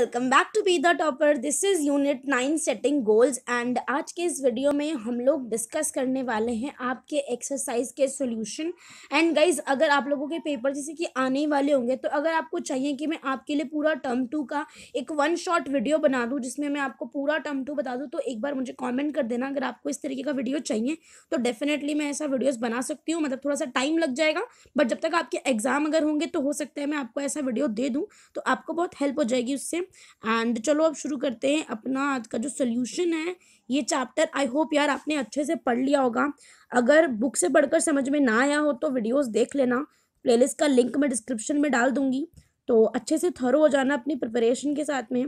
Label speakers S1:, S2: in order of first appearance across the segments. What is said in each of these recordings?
S1: welcome back to be the topper this is unit nine setting goals and आज के इस video में हम लोग डिस्कस करने वाले हैं आपके एक्सरसाइज के सॉल्यूशन एंड गाइज अगर आप लोगों के पेपर जैसे कि आने वाले होंगे तो अगर आपको चाहिए कि मैं आपके लिए पूरा टर्म टू का एक वन शॉट वीडियो बना दूँ जिसमें मैं आपको पूरा टर्म टू बता दूँ तो एक बार मुझे कॉमेंट कर देना अगर आपको इस तरीके का वीडियो चाहिए तो डेफिनेटली मैं ऐसा वीडियोज़ बना सकती हूँ मतलब थोड़ा सा टाइम लग जाएगा बट जब तक आपके एग्ज़ाम अगर होंगे तो हो सकता है मैं आपको ऐसा वीडियो दे दूँ तो आपको बहुत हेल्प हो जाएगी उससे एंड चलो अब शुरू करते हैं अपना आज का जो सोल्यूशन है ये चैप्टर आई होप यार आपने अच्छे से पढ़ लिया होगा अगर बुक से पढ़कर समझ में ना आया हो तो वीडियोस देख लेना प्लेलिस्ट का लिंक मैं डिस्क्रिप्शन में डाल दूँगी तो अच्छे से थरो हो जाना अपनी प्रिपरेशन के साथ में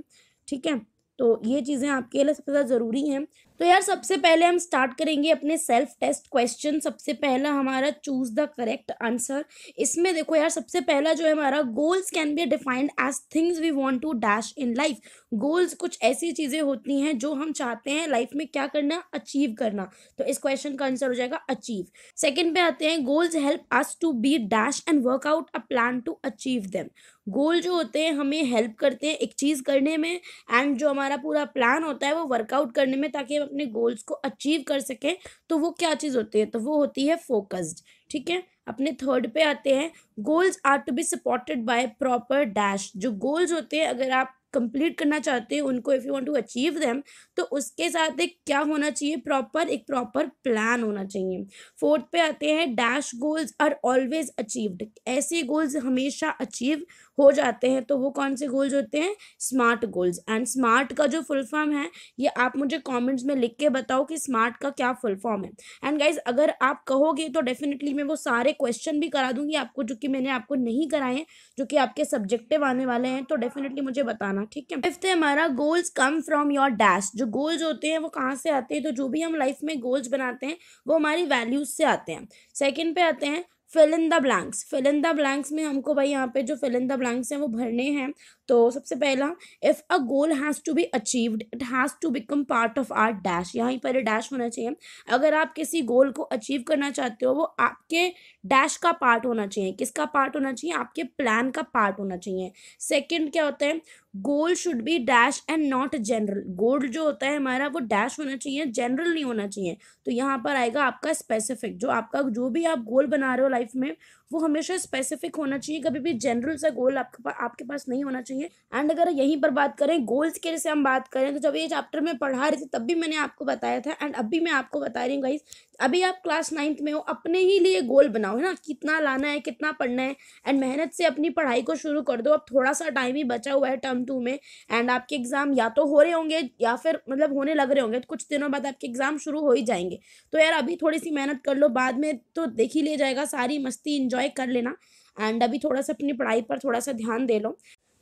S1: ठीक है तो ये चीज़ें आपके लिए सबसे ज़्यादा ज़रूरी हैं तो यार सबसे पहले हम स्टार्ट करेंगे अपने सेल्फ टेस्ट क्वेश्चन सबसे पहला हमारा चूज द करेक्ट आंसर इसमें देखो यार सबसे पहला जो है हमारा goals can be defined as things we want to dash in life goals कुछ ऐसी चीज़ें होती हैं जो हम चाहते हैं लाइफ में क्या करना अचीव करना तो इस क्वेश्चन का आंसर हो जाएगा अचीव सेकेंड पे आते हैं goals help us to be dash and work out a plan to achieve them goal जो होते हैं हमें हेल्प करते हैं एक चीज़ करने में एंड जो हमारा पूरा प्लान होता है वो वर्कआउट करने में ताकि हम अपने गोल्स को अचीव कर सकें तो वो क्या चीज़ होती है तो वो होती है फोकस्ड ठीक है अपने थर्ड पे आते हैं goals are to be supported by proper dash जो गोल्स होते हैं अगर आप कंप्लीट करना चाहते हो उनको if you want to achieve them तो उसके साथ एक क्या होना चाहिए प्रॉपर एक प्रॉपर प्लान होना चाहिए फोर्थ पे आते हैं dash goals are always achieved ऐसे गोल्स हमेशा अचीव हो जाते हैं तो वो कौन से गोल्स होते हैं स्मार्ट गोल्स एंड स्मार्ट का जो फुल फॉर्म है ये आप मुझे कॉमेंट्स में लिख के बताओ कि स्मार्ट का क्या फुल फॉर्म है एंड गाइज अगर आप कहोगे तो डेफिनेटली मैं वो सारे क्वेश्चन भी करा दूंगी आपको जो कि मैंने आपको नहीं कराए जो कि आपके सब्जेक्टिव आने वाले हैं तो डेफिनेटली मुझे बताना करना हाँ, ठीक है फिफ्थ है हमारा goals come from your dash जो गोल्स होते हैं वो कहाँ से आते हैं तो जो भी हम लाइफ में गोल्स बनाते हैं वो हमारी वैल्यूज से आते हैं सेकेंड पे आते हैं fill in the blanks fill in the blanks में हमको भाई यहाँ पे जो फिल इन द ब्लैंक्स हैं वो भरने हैं तो सबसे पहला if a goal has to be achieved it has to become part of our dash यहाँ पर डैश होना चाहिए अगर आप किसी गोल को अचीव करना चाहते हो वो आपके डैश का पार्ट होना चाहिए किसका पार्ट होना चाहिए आपके प्लान का पार्ट होना चाहिए सेकेंड क्या होता है goal should be dash and not general goal जो होता है हमारा वो डैश होना चाहिए जनरल नहीं होना चाहिए तो यहाँ पर आएगा आपका स्पेसिफिक जो आपका जो भी आप गोल बना रहे हो लाइफ में वो हमेशा स्पेसिफिक होना चाहिए कभी भी जनरल सा गोल आपके पास आपके पास नहीं होना चाहिए एंड अगर यहीं पर बात करें गोल्स के जैसे हम बात करें तो जब ये चैप्टर में पढ़ा रही थी तब भी मैंने आपको बताया था एंड अभी मैं आपको बता रही हूँ गाइज अभी आप क्लास नाइन्थ में हो अपने ही लिए गोल बनाओ है ना कितना लाना है कितना पढ़ना है एंड मेहनत से अपनी पढ़ाई को शुरू कर दो अब थोड़ा सा टाइम ही बचा हुआ है टर्म टू में एंड आपके एग्ज़ाम या तो हो रहे होंगे या फिर मतलब होने लग रहे होंगे तो कुछ दिनों बाद आपके एग्ज़ाम शुरू हो ही जाएंगे तो यार अभी थोड़ी सी मेहनत कर लो बाद में तो देख ही लिया जाएगा सारी मस्ती इन्जॉय इन्जॉय कर लेना एंड अभी थोड़ा सा अपनी पढ़ाई पर थोड़ा सा ध्यान दे लो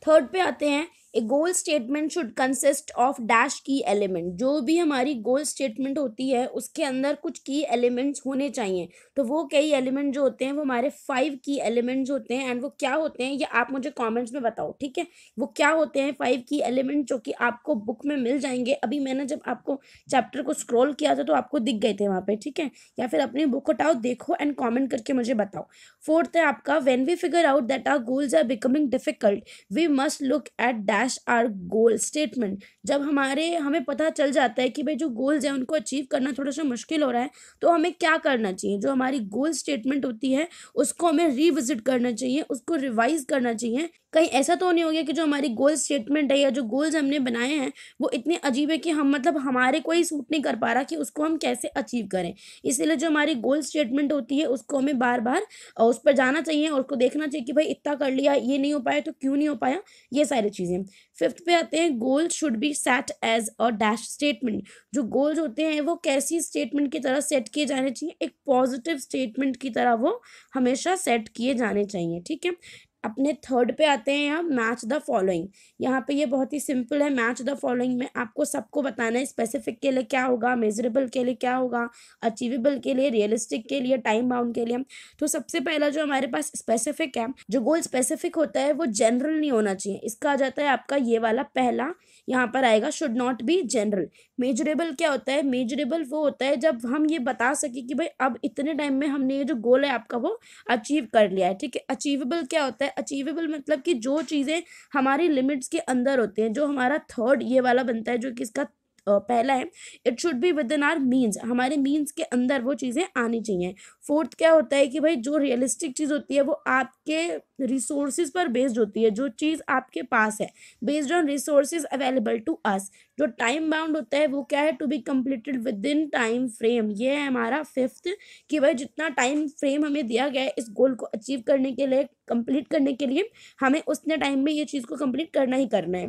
S1: थर्ड पे आते हैं a goal statement should consist of dash key element जो भी हमारी गोल स्टेटमेंट होती है उसके अंदर कुछ की एलिमेंट्स होने चाहिए तो वो कई एलिमेंट जो होते हैं वो हमारे फाइव की एलिमेंट्स होते हैं एंड वो क्या होते हैं ये आप मुझे कमेंट्स में बताओ ठीक है वो क्या होते हैं फाइव की एलिमेंट जो कि आपको बुक में मिल जाएंगे अभी मैंने जब आपको चैप्टर को स्क्रोल किया था तो आपको दिख गए थे वहाँ पर ठीक है या फिर अपनी बुक उठाओ देखो एंड कॉमेंट करके मुझे बताओ फोर्थ है आपका when we figure out that our goals are becoming difficult we must look at dash dash our goal statement जब हमारे हमें पता चल जाता है कि भाई जो गोल्स हैं उनको अचीव करना थोड़ा सा मुश्किल हो रहा है तो हमें क्या करना चाहिए जो हमारी गोल स्टेटमेंट होती है उसको हमें रिविजिट करना चाहिए उसको रिवाइज करना चाहिए कहीं ऐसा तो नहीं हो गया कि जो हमारी गोल स्टेटमेंट है या जो गोल्स हमने बनाए हैं वो इतने अजीब है कि हम मतलब हमारे कोई सूट नहीं कर पा रहा कि उसको हम कैसे अचीव करें इसीलिए जो हमारी गोल स्टेटमेंट होती है उसको हमें बार बार उस पर जाना चाहिए और उसको देखना चाहिए कि भाई इतना कर लिया ये नहीं हो पाया तो क्यों नहीं हो पाया ये सारी चीज़ें फिफ्थ पे आते हैं goal should be set as a dash statement जो गोल्स होते हैं वो कैसी स्टेटमेंट की तरह सेट किए जाने चाहिए एक पॉजिटिव स्टेटमेंट की तरह वो हमेशा सेट किए जाने चाहिए ठीक है अपने थर्ड पे आते हैं यहाँ मैच द फॉलोइंग यहाँ पे ये बहुत ही सिंपल है मैच द फॉलोइंग में आपको सबको बताना है स्पेसिफिक के लिए क्या होगा मेजरेबल के लिए क्या होगा अचीवेबल के लिए रियलिस्टिक के लिए टाइम बाउंड के लिए तो सबसे पहला जो हमारे पास स्पेसिफिक है जो गोल स्पेसिफिक होता है वो जनरल नहीं होना चाहिए इसका आ जाता है आपका ये वाला पहला यहाँ पर आएगा should not be general measurable क्या होता है मेजरेबल वो होता है जब हम ये बता सके कि भाई अब इतने टाइम में हमने ये जो गोल है आपका वो अचीव कर लिया है ठीक है अचीवेबल क्या होता है अचीवेबल मतलब कि जो चीज़ें हमारी लिमिट्स के अंदर होती हैं जो हमारा थर्ड ये वाला बनता है जो कि इसका पहला है it should be within our means हमारे मीन्स के अंदर वो चीज़ें आनी चाहिए फोर्थ क्या होता है कि भाई जो रियलिस्टिक चीज़ होती है वो आपके रिसोर्स पर बेस्ड होती है जो चीज़ आपके पास है based on resource available to us जो टाइम बाउंड होता है वो क्या है to be completed within time frame ये है हमारा फिफ्थ कि भाई जितना टाइम फ्रेम हमें दिया गया है इस गोल को अचीव करने के लिए कंप्लीट करने के लिए हमें उसने टाइम में ये चीज़ को कंप्लीट करना ही करना है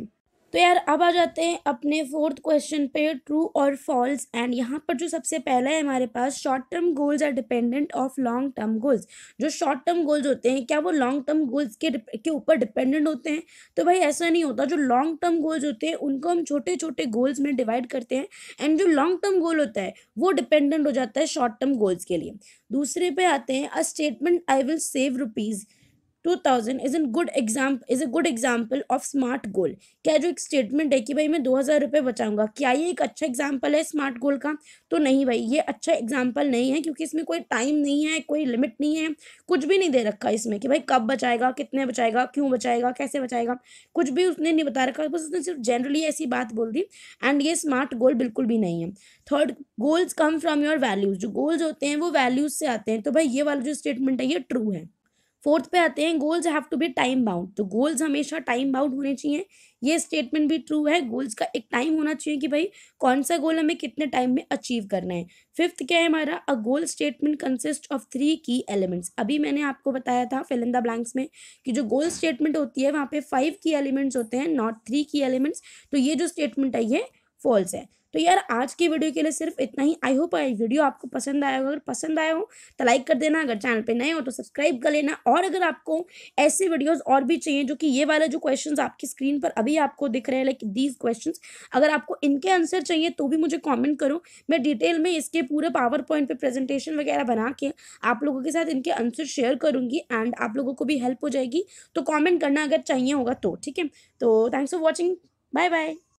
S1: तो यार अब आ जाते हैं अपने फोर्थ क्वेश्चन पे ट्रू और फॉल्स एंड यहाँ पर जो सबसे पहला है हमारे पास short term goals are dependent of long term goals जो शॉर्ट टर्म गोल्स होते हैं क्या वो लॉन्ग टर्म गोल्स के के ऊपर डिपेंडेंट होते हैं तो भाई ऐसा नहीं होता जो लॉन्ग टर्म गोल्स होते हैं उनको हम छोटे छोटे गोल्स में डिवाइड करते हैं एंड जो लॉन्ग टर्म गोल होता है वो डिपेंडेंट हो जाता है शॉर्ट टर्म गोल्स के लिए दूसरे पे आते हैं a statement I will save rupees 2000 is in good exam is a good example of smart goal क्या जो एक स्टेटमेंट है कि भाई मैं दो हज़ार रुपये बचाऊंगा क्या ये एक अच्छा एग्जाम्पल है स्मार्ट गोल का तो नहीं भाई ये अच्छा एग्जाम्पल नहीं है क्योंकि इसमें कोई टाइम नहीं है कोई लिमिट नहीं है कुछ भी नहीं दे रखा इसमें कि भाई कब बचाएगा कितने बचाएगा क्यों बचाएगा कैसे बचाएगा कुछ भी उसने नहीं बता रखा बस उसने सिर्फ जनरली ऐसी बात बोल दी एंड ये स्मार्ट गोल बिल्कुल भी नहीं है third goals come from your values जो गोल्स होते हैं वो वैल्यूज़ से आते हैं तो भाई ये वाला जो स्टेटमेंट है ये ट्रू है फोर्थ पे आते हैं goals have to be time bound तो गोल्स हमेशा टाइम बाउंड होने चाहिए ये स्टेटमेंट भी ट्रू है गोल्स का एक टाइम होना चाहिए कि भाई कौन सा गोल हमें कितने टाइम में अचीव करना है फिफ्थ क्या है हमारा uh goal statement consist of three key elements अभी मैंने आपको बताया था फिलिंदा ब्लैंक्स में कि जो गोल स्टेटमेंट होती है वहाँ पे फाइव की एलिमेंट्स होते हैं नॉट थ्री की एलिमेंट्स तो ये जो स्टेटमेंट है ये फॉल्स है तो यार आज की वीडियो के लिए सिर्फ इतना ही आई होप आई वीडियो आपको पसंद आया हो अगर पसंद आया हो तो लाइक कर देना अगर चैनल पर नए हो तो सब्सक्राइब कर लेना और अगर आपको ऐसे वीडियोज़ और भी चाहिए जो कि ये वाला जो क्वेश्चन आपकी स्क्रीन पर अभी आपको दिख रहे हैं लाइक दीज क्वेश्चन अगर आपको इनके आंसर चाहिए तो भी मुझे कॉमेंट करो मैं डिटेल में इसके पूरे पावर पॉइंट पर प्रेजेंटेशन वगैरह बना के आप लोगों के साथ इनके आंसर शेयर करूँगी एंड आप लोगों को भी हेल्प हो जाएगी तो कॉमेंट करना अगर चाहिए होगा तो ठीक है तो thanks for watching bye bye